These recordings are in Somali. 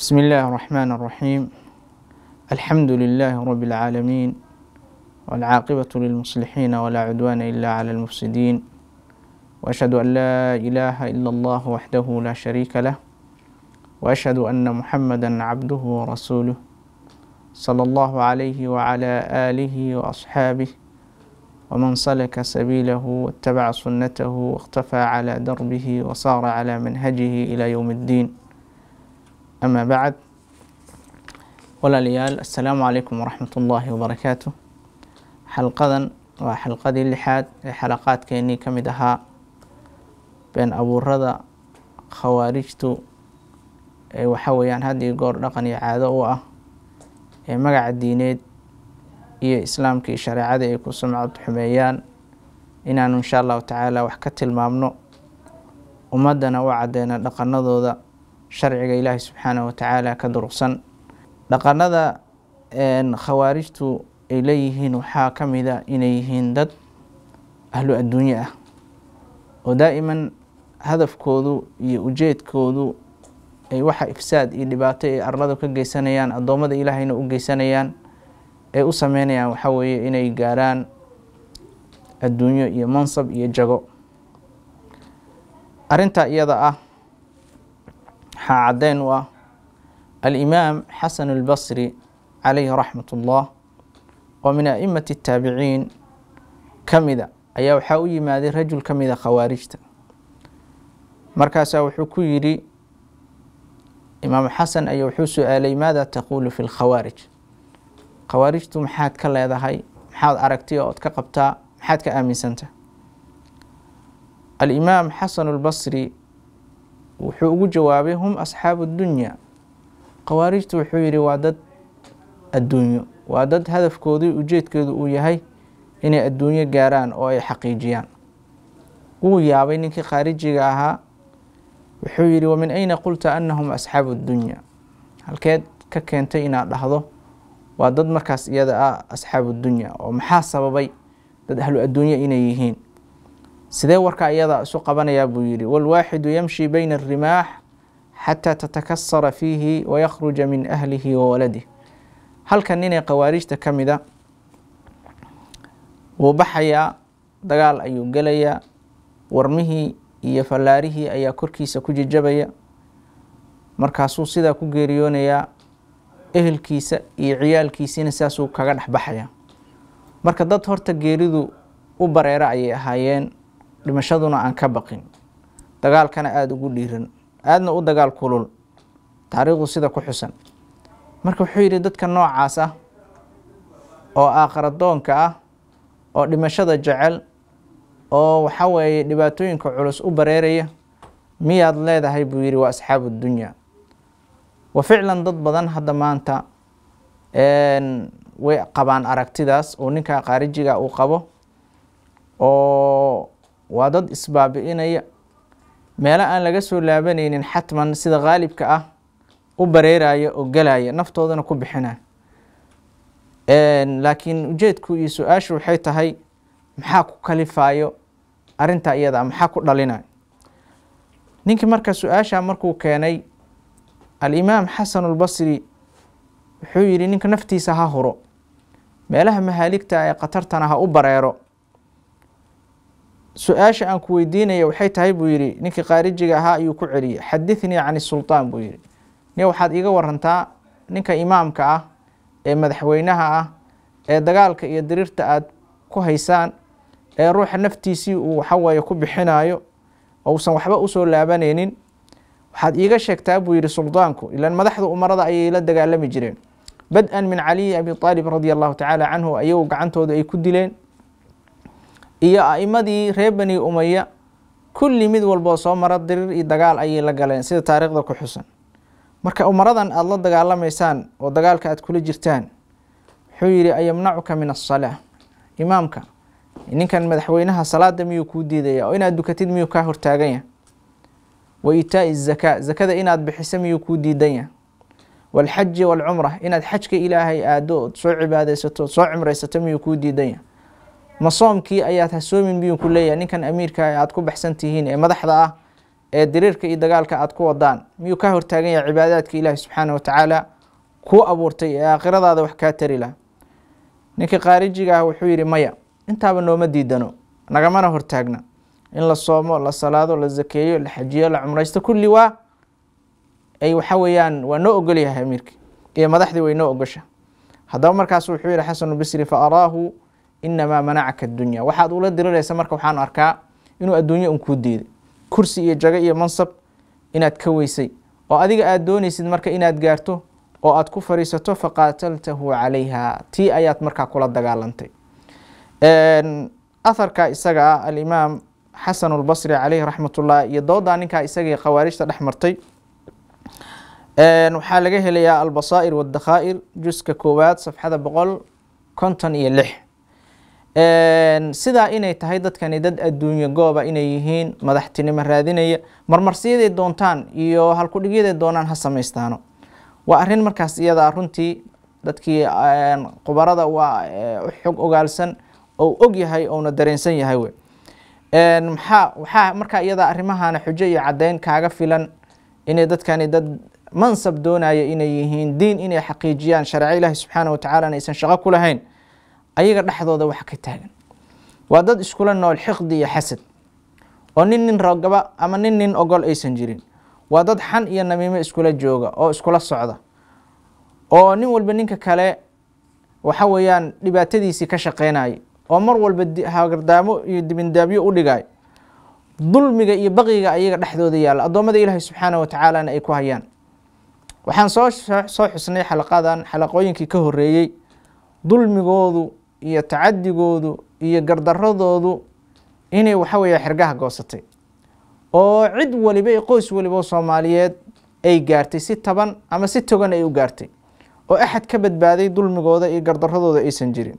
بسم الله الرحمن الرحيم الحمد لله رب العالمين والعاقبة للمصلحين ولا عدوان إلا على المفسدين وأشهد أن لا إله إلا الله وحده لا شريك له وأشهد أن محمدا عبده ورسوله صلى الله عليه وعلى آله وأصحابه ومن سلك سبيله واتبع سنته واختفى على دربه وصار على منهجه إلى يوم الدين ama بعد walaalayaal asalaamu calaykum waraxmatullaahi wabarakaatu xalqadan waa xalqadii lixaad ee xalaqaadkeenii ka mid ahaa been abuurada khawaarijtu ee waxa weeyaan had iyo goor dhaqan iyo caado u ah ee magaca diineed iyo islaamkii shareecada ay ku sumcad xumeeyaan inaanu inshaa allahu tacaala wax ka tilmaamno ummaddana u caddeyna dhaqanadooda sharciga ilaahay subxaanah watacaala ka durugsan dhaqanada khawaarijtu ay leeyihiin waxaa ka mida inay yihiin dad ahlu adduunye ah oo daa'iman hadafkoodu iyo ujeedkoodu ay waxa ifsaad iyo dhibaato ay arlada ka geysanayaan addoommada ilaahayna u geysanayaan ay u sameynayaan waxaa weeye inay gaaraan adduunyo iyo mansab iyo jago arrintaa iyada ah waxaa caddeyn u ah alimaam xasan albasri calayhi raxmat ullah oo min a'immati taabiciin ka mida ayaa waxaa u yimaaday rajul ka mida khawaarijta markaasaa wuxuu ku yidhi imaamu xasan ayaa wuxuu su-aalay maada taquulu fi lkhawaarij khawaarijtu maxaad ka leedahay maxaad aragtay oo ood ka qabtaa maxaad ka aaminsantaha alimaam xasan lbasri wuxuu ugu jawaabay hum asxaabu dunya khawaarijta wuxuu yidhi waa dad adduunyo waa dad hadafkoodii ujeedkeedu uu yahay inay adduunyo gaaraan oo ay xaqiijiyaan wuu yaabay ninkii khaarijiga ahaa wuxuu yidhi wa min ayna qulta annahum asxaabu dunya halkeed ka keentay inaad dhahdo waa dad markaas iyada ah asxaabu dunya oo maxaa sababay dad ahlu adduunye inay yihiin sidee warkaa iyada isu qabanayaa buu yidhi wاlwaaxidu yamshi bayna arimaax xataa tatakasara fiihi wayakhruja min ahlihi wawaladih halka ninee khawaarijta ka mida wuu baxayaa dagaal ayuu gelayaa warmihii iyo fallaarihii ayaa korkiisa ku jajabaya markaasuu sidaa ku geeriyoonayaa ehelkiisa iyo ciyaalkiisiina saasuu kaga dhex baxaya marka dad horta geeridu u bareera ayay ahaayeen dhimashaduna aan ka baqin dagaalkana aada ugu dhiiran aadna u dagaal kulul taariikhdu sida ku xusan marka wuxuu yidhi dadka noocaas ah oo aakharadoonka ah oo dhimashada jecel oo waxaa weeye dhibaatooyinka culus u bareeraya miyaad leedahay buu yidhi waa asxaabu dunyaa wa ficlan dad badan hadda maanta way qabaan aragtidaas oo ninkaa khaarijiga uu qabo oo waa dad isbaabi'inaya meelo aan laga soo laabanaynin xatman sida khaalibka ah u bareeraya oo galaya naftoodana ku bixina laakiin ujeedku iyo su-aashu waxay tahay maxaa ku kalifaayo arintaa iyada maxaa ku dhalina ninkii marka su-aashaa markuu keenay alimaam xasan xasanulbasri wuxuu yidhi ninka naftiisa ha huro meelaha mahaaligta ah ee khatartana ha u bareero su-aasha aan ku weydiinaya waxay tahay buu yidhi ninkii khaarijiga ahaa ayuu ku celiyey xadithnii can isultaan buu yidhi ni waxaad iiga warantaa ninka imaamka ah ee madaxweynaha ah ee dagaalka iyo diriirta aad ku haysaan ee ruuxa naftiisii uu waxaweeye ku bixinayo ousan waxba usoo laabanaynin waxaad iiga sheegtaa buu yidhi suldaanku ilaan madaxda umarada ayay la dagaalami jireen bad-an min caliyi abi aalib radia allahu tacaala canhu ayagu gacantooda ay ku dileen iyo a'imadii reer bani umaya kulli mid walboo soo mara dirir iyo dagaal ayay la galeen sida taariikhda ku xusan marka umaradan aada la dagaalamaysaan oo dagaalka aad kula jirtaan wuxuu yidhi ayamnacuka min asalaa imaamka ninkan madaxweynaha salaada miyuu kuu diidaya oo inaad dukatid miyuu kaa hortaaganya wa itaai zakaa zakada inaad bixisa miyuu kuu diidanya waalxaji waalcumra inaad xajka ilaahay aado ood soo cibaadeysato ood soo cimreysato miyuu kuu diidanya masoomkii soomkii ayaad hasoomin biyuu ku leeyahay ninkan amiirka ah aad ku baxsan tihiin ee madaxda ah ee diriirka iyo dagaalka aad ku wadaan miyuu ka hortaagan yahay cibaadaadka ilaahi subxaana watacaala kuu abuurtay ee aakhiradaada wax kaa tari lah ninka qaarijiga ah wuxuu yidhi maya intaaba nooma diidano nagamana hortaagna in la soomo la salaado la zakeeyo la xajiyo la cumraysto kulli waa ay waxa weeyaan waa noo ogolyahay amiirka iyo madaxdii way noo ogosha haddaba markaas wuxuu yidhi xasanu basri fa araahu inamaa manacaka dunya waxaad ula diriraysa marka waxaan arkaa inuu adduunyo un kuu diiday kursi iyo jago iyo mansab inaad ka weysay oo adiga aad doonaysid marka inaad gaarto oo aad ku fariisato faqaataltahu calayha tii ayaad markaa kula dagaalantay aharka isaga ah alimaam xasan lbasri caleyhi raxmatullah iyo doodaa ninkaa isagii khawaarijta dhex martay waxaa laga helayaa albasaa'ir wadakhaair juska koowaad safxada boqol konton iyo lix sidaa inay tahay dadkani dad adduunyo gooba inay yihiin madaxtinimo raadinaya marmarsiyaday doontaan iyo halkudhigyaday doonaan ha samaystaano waa arin markaas iyadaa runtii dadkii khubarada waa eh, xog ogaalsan ou og yahay ouna dareensan yahay we maxaa waxaa markaa iyadaa arrimahaana xujo iyo caddayn kaaga filan inay dadkani dad mansab doonaya inay yihiin diin inay xaqiijiyaan sharci ilaahi subxaana wa tacaala inaysan shaqo ku lahayn ayaga dhexdooda wax ka taagan waa dad iskula nool xiqdi iyo xasad oo nin nin rogaba ama nin nin ogol aysan jirin waa dad xan iyo namiimo iskula jooga oo iskula socda oo nin walba ninka kale waxa weeyaan dhibaatadiisii ka shaqeynayo oo mar walba hagardaamo iyo dibindaabyo u dhigaayo dulmiga iyo baqiga ayaga dhexdooda yaalla addoommada ilaahay subxaana wa tacaalana ay ku hayaan waxaan soo soo xusnay xalaqadan xalaqooyinkii ka horreeyey dulmigoodu iyo tacadigoodu iyo gardaradoodu inay waxa weeye xergaha goosatay oo cid waliba qoys waliba soomaaliyeed ay gaartay si taban ama si togan ay u gaartay oo axad ka badbaaday dulmigooda iyo gardaradooda aysan jirin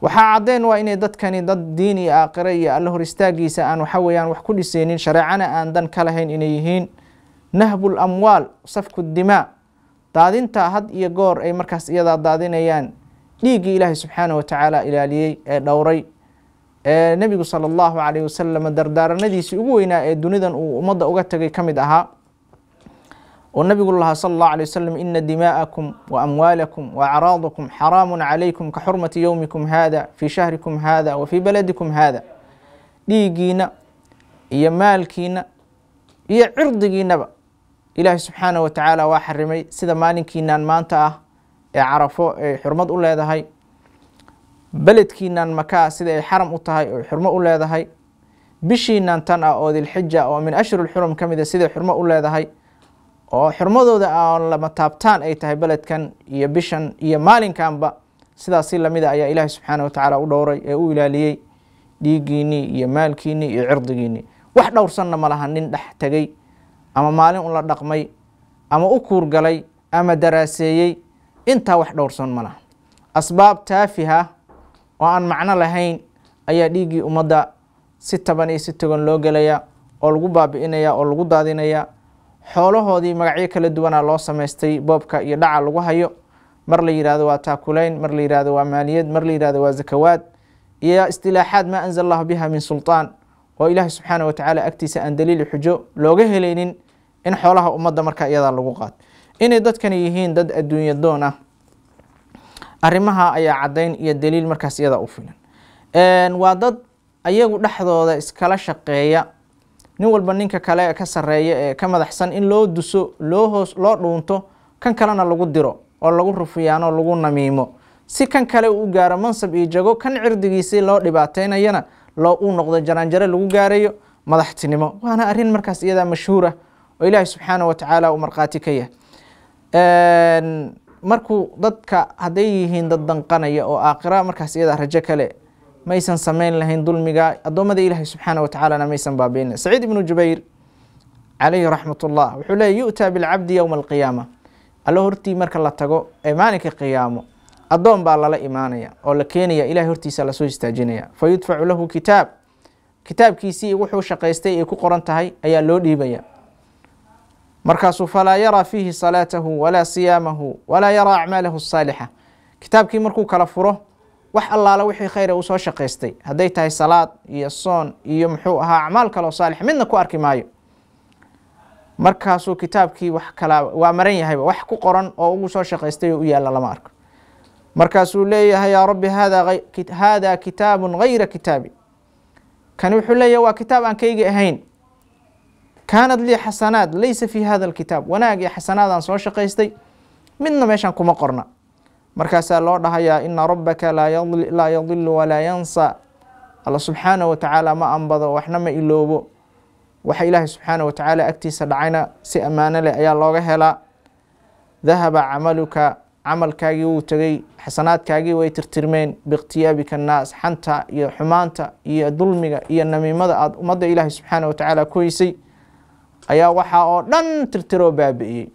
waxaa caddeyn waa inay dadkani dad diin iyo aakhira iyo alla hor istaagiisa aan waxa weeyaan wax ku dhiseynin shareecana aan dan ka lahayn inay yihiin nahbul amwaal safku dimaa daadinta had iyo goor ay markaas iyadaa daadinayaan dhiiggii ilaahay subxaana watacaala ilaaliyey ee dhowray ee nebigu sala allahu calayh wasalam dardaaranadiisii ugu weynaa ee dunidan uu ummadda uga tegay ka mid ahaa oo nabigu lahaa sala allahu alay wasalam ina dimaa'akum wa amwaalakum wa acraadakum xaraamun calaykum ka xurmati yowmikum haada fii shahrikum haada wa fii baladikum haada dhiiggiina iyo maalkiina iyo cirdigiinaba ilaahay subxaana wa tacaala waa xarimay sida maalinkiinaan maanta ah ee carafo ay xurmad u leedahay beledkiinan makaa sida ay xaram u tahay oy xurmo u leedahay bishiinan tan ah oo dilxija oo min ashrilxurum ka mid a ah, siday xurmo u leedahay oo xurmadooda aan lama taabtaan ay tahay beledkan iyo bishan iyo maalinkanba sidaasi lamida ah ayaa ilaahay subxaana wa tacaala u dhowray ee u ilaaliyey dhiigiinnii iyo maalkiinnii iyo cirdigiinnii wax dhowrsanna ma laha nin dhex tegey ama maalin ula dhaqmay ama u kuurgalay ama daraaseeyey intaa wax dhowrsan ma laha asbaab taafiha oo aan macno lahayn ayaa dhiiggii ummadda si taban iyo si togan loo gelaya oo lagu baabi'inaya oo lagu daadinaya xoolahoodii magacyo kala duwanaa loo samaystay boobka iyo dhaca lagu hayo mar la yidhahdo waa taakuleyn mar la yidhahdo waa maaliyad mar la yidhahdo waa zakawaad iyo istilaaxaad maa anzal allahu biha min sultaan oo ilaahi subxaanah wa tacaala agtiisa aan daliili xujo looga helaynin in xoolaha ummadda markaa iyadaa lagu qaad inay dadkani yihiin dad adduunye doon ah arrimaha ayaa caddayn iyo daliil markaas iyadaa u filan waa dad ayagu dhexdooda iskala shaqeeya nin walba ninka kale ka sarreeya ee ka madaxsan in loo duso loo hoos loo dhuunto kan kalena lagu diro oo lagu rufiyaano lagu namiimo si kan kale uu gaaro mansab iyo jago kan cirdigiisii loo dhibaataynayana loo uu noqdo jaraanjare lagu gaarayo madaxtinimo waana arrin markaas iyadaa mashhuur ah oo ilaahay subxaana wa tacaala uu markhaati ka yahay markuu dadka hadday yihiin dad danqanaya oo aakhira markaas iyadaa rajo kale maysan samayn lahayn dulmiga addoommada ilaahay subxaana wa tacaalana maysan baabiina saciid ibnu jubayr calayhi raxmatullah wuxuu leeyay yu'taa bilcabdi yowma alqiyaama allo hortii marka la tago ee maalinka qiyaamo addoon baa lala imaanaya oo la keenaya ilahay hortiisa lasoo istaajinaya fayudfacu lahu kitaab kitaabkiisii wuxuu shaqaystay ay ku qoran tahay ayaa loo dhiibaya markaasuu falaa yaraa fiihi salaatahu walaa siyaamahu walaa yaraa acmaalahu asaalixa kitaabkii markuu kala furo wax allaala wixii khayra uu soo shaqaystay hadday tahay salaad iyo soon iyo muxuu ahaa acmaal kaloo saalixa midna ku arki maayo markaasuu kitaabkii wax kala waa maran yahayba wax ku qoran oo ugu soo shaqaystay oo u yaalla lama arko markaasuu leeyahay yaa rabbi hada haadaa kitaabun hayra kitaabi kani wuxuu leeyahay waa kitaab aan kayga ahayn kaanad lii xasanaad laysa fii hada alkitaab wanaag iyo xasanaadaan soo shaqaystay midna meeshaan kuma qorna markaasaa loo dhahayaa ina rabbaka laa yadilu walaa yansa alla subxaanah watacaala ma ambado waxna ma iloobo waxa ilaahay subxaanah watacaala agtiisa dhacayna si ammaano leh ayaa looga helaa dahaba camaluka camalkaagii wuu tegey xasanaadkaagii way tirtirmeen biikhtiyaabika annaas xanta iyo xumaanta iyo dulmiga iyo namiimada aada ummadda ilaahay subxaanah watacaala ku hoysay ayaa waxaa oo dhan tirtiroo baabi'iyey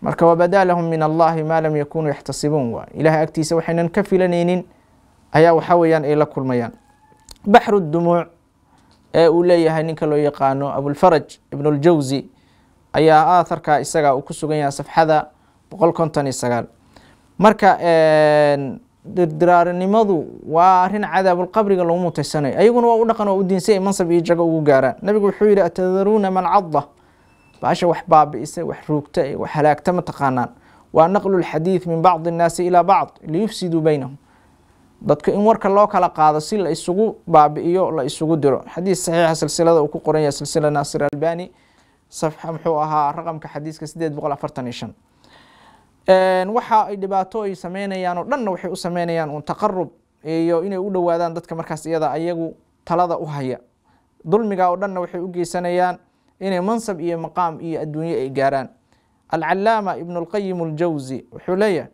marka wabadaa lahum min allahi maa lam yakunuu yaxtasibuun waay ilaahay agtiisa waxaynan ka filanaynin ayaa waxaa weeyaan ay la kulmayaan baxru dumuuc ee uu leeyahay ninka loo yaqaano abulfaraj ibnuljawsi ayaa aatharkaa isaga uu ku sugan yahay safxada boqol konton iyo sagaal marka dirdiraaranimadu waa arin cadaabulqabriga lagu mutaysanayo ayaguna waa u dhaqan oo u ay mansab iyo jago ugu gaaraan nabigu wuxuu yihi atadaruuna man cadda baasha wax baabi'isa wax ruugta ee wax halaagta ma taqaanaan waa naqlu lxadiid min bacdi innaasi ilaa bacd liyufsiduu baynahum dadka in warka loo kala qaado si la isugu baabi'iyo la isugu diro xadiis saxiixa silsilada uu ku qoran yahay silsila naasir albani safxa muxuu ahaa raqamka xadiiska sideed boqol afartan iyo shan waxa ay dhibaato ay sameynayaan oo dhanna waxay u sameynayaan uun taqarub iyo inay u dhowaadaan dadka markaas iyada ayagu talada u haya dulmiga oo dhanna waxay u geysanayaan inay mansab iyo maqaam iyo adduunye ay gaaraan alcalaama ibnu lqayim aljawsi wuxuu leeyahay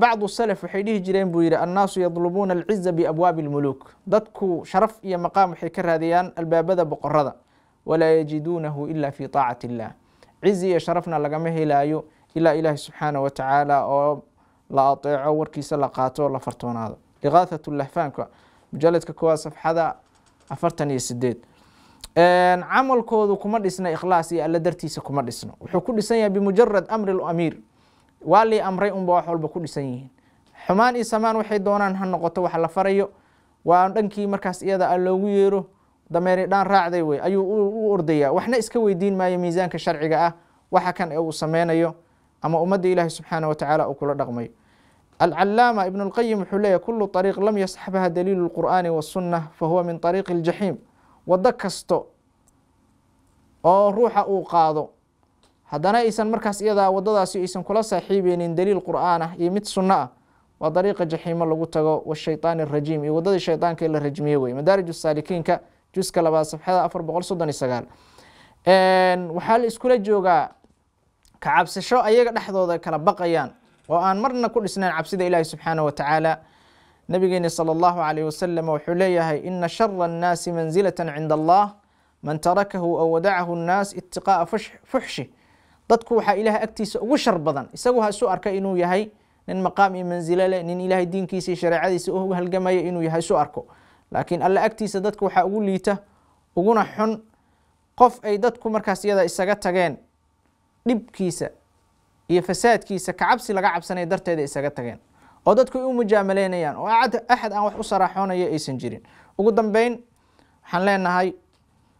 bacdu salaf waxay dhihi jireen buu yidhi annaasu yadlubuuna alciza biabwaabi almuluuk dadku sharaf iyo maqaam waxay ka raadiyaan albaabada boqorada walaa yajiduunahu ila fi taacati illah cizi iyo sharafna lagama helaayo ilaa ilaahi subxaana wa oo la adeeco warkiisa la qaato la fartoonaado iqaathatu lahfaanka mujaladka koowaad safxada afartan iyo sideed camalkoodu kuma dhisna ikhlaas iyo alla dartiisa kuma dhisno wuxuu ku dhisan yahay bimujarad amri lamiir waa lii amray unba wax walba ku dhisan yihiin xumaan iyo samaan waxay doonaan ha noqoto wax la farayo waa dhankii markaas iyada ah loogu yeero dameeri dhaan raacday wey ayuu u ordaya waxna iska weydiin maayo miisaanka sharciga ah waxa kan uu sameynayo ama ummadda ilaahi subxaana watacaala uu kula dhaqmayo alcalaama ibn اlqayim wuxuu leeyahy kulu ariiq lam yasxabha daliilu اlqur'aani waالsunna fahuwa min ariiqi اljaxiim waddo kasto oo ruuxa uu qaado haddana aysan markaas iyadaa waddadaasi aysan kula saaxiibeynin daliil qur'aan ah iyo mid sunno ah waa dariiqa jaxiimo lagu tago washaytaan arajiim iyo waddadii shaydaanka in la rajmiye wey madaarij saalikiinka juska labaad safxada afar boqol soddon iyo sagaal waxaa la iskula joogaa ka kacabsasho ayaga dhexdooda kala baqayaan oo aan marna ku dhisnayn cabsida ilaahi subxaana wa tacaala nabigeeni sala allahu calayh wasalam wuxuu leeyahay ina shara annaasi mansilatan cind allah man tarakahu aw wadacahu annaas itiqaa'a fuxshi dadku waxaa ilaah agtiisa ugu shar badan isagu ha isu arka inuu yahay nin maqaam iyo mansilo leh nin ilaahay diinkiisa iyo shareecadiisa u halgamaya inuu yahay isu arko laakiin alle agtiisa dadka waxaa ugu liita uguna xun qof ay dadku markaas iyada isaga tageen dhibkiisa iyo fasaadkiisa kacabsi laga cabsanaya darteeda isaga tageen oo dadku u mujaamaleynayaan oo axad aan wax u saraaxoonayo aysan jirin ugu dambeyn waxaan leenahay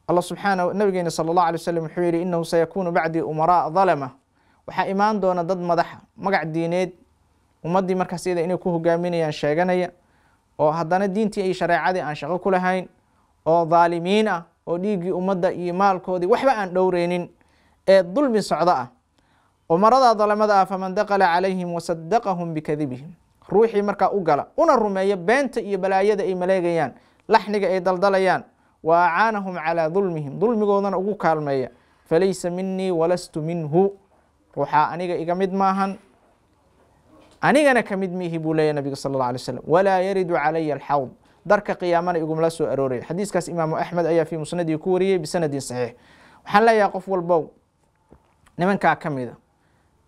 alla subxaana nabigeena sala allah alay wasalam wuxuu yidhi innahu sayakuunu bacdii umaraa dalama waxaa imaan doona dad madaxa magac diineed ummaddii markaas iyada inay ku hogaaminayaan sheeganaya oo haddana diintii iyo shareecadii aan shaqo ku lahayn oo daalimiin ah oo dhiiggii ummadda iyo maalkoodii waxba aan dhowreynin ee dulmi socdo ah umaradaa dalamada ah faman dakala calayhim wasadaqahum bikadibihim ruuxii markaa u gala una rumeeya beenta iyo balaayada ay maleegayaan laxniga ay daldalayaan wa acaanahum calaa dulmihim dulmigoodana ugu kaalmeeya falaysa minii walastu minhu ruuxaa aniga iga mid maahan anigana ka mid miihi buu leeyahy nabiga sala alla alay slam walaa yaridu calaya alxawd darka qiyaamana igumala soo arooraya xadiiskaas imaamu axmed ayaa fii musnadii ku wariyey bisanadin saxiix waxaan leeyahay qof walbow nimankaa ka mida ah.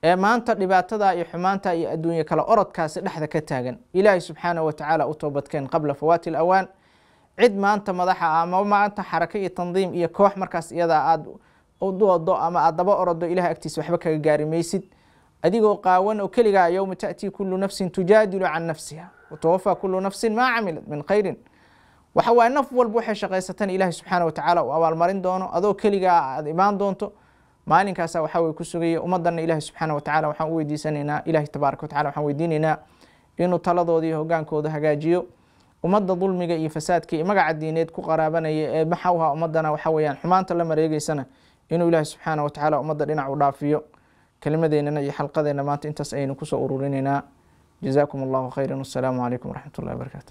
ee maanta dhibaatada iyo xumaantaa iyo adduunye kale orodkaasi dhexda ka taagan ilaahay subxaanah wa u toobadkeen qabla fawaati alawaan cid maanta madaxa ah ama maanta xarako iyo tandiim iyo koox markaas iyadaa aada udodo ama aad daba orodo ilahay agtiisa waxba kaga gaari maysid adigoo qaawan oo keligaa yowma ta'tii kullu nafsin tujaadilu can nafsiha watawafaa kullu nafsin maa camilat min khayrin waxa waaye naf walba waxay shaqaysatan ilaahay subxaanah wa uu abaalmarin doono adoo keligaa aada imaan doonto maalinkaasa waxaa weye ku sugayay ummadana ilaahi subxaana tacala waxaan u weydiisanaynaa ilaahi tabaaraka watacala waxaan weydiinaynaa inuu taladoodii hogaankooda hagaajiyo ummadda dulmiga iyo fasaadka iyo magaca diineed ku qaraabanaya ee maxawha ummadana waxa weyaan xumaanta la mareegeysana inuu ilaahi subxaana watacala ummadda dhinac u dhaafiyo kelmadeennana iyo xalqadeenna maanta intaas ayaynu kusoo ururinaynaa jazaakum allahu khayran wasalaamu calaykum waraxmat ullahi barakaatu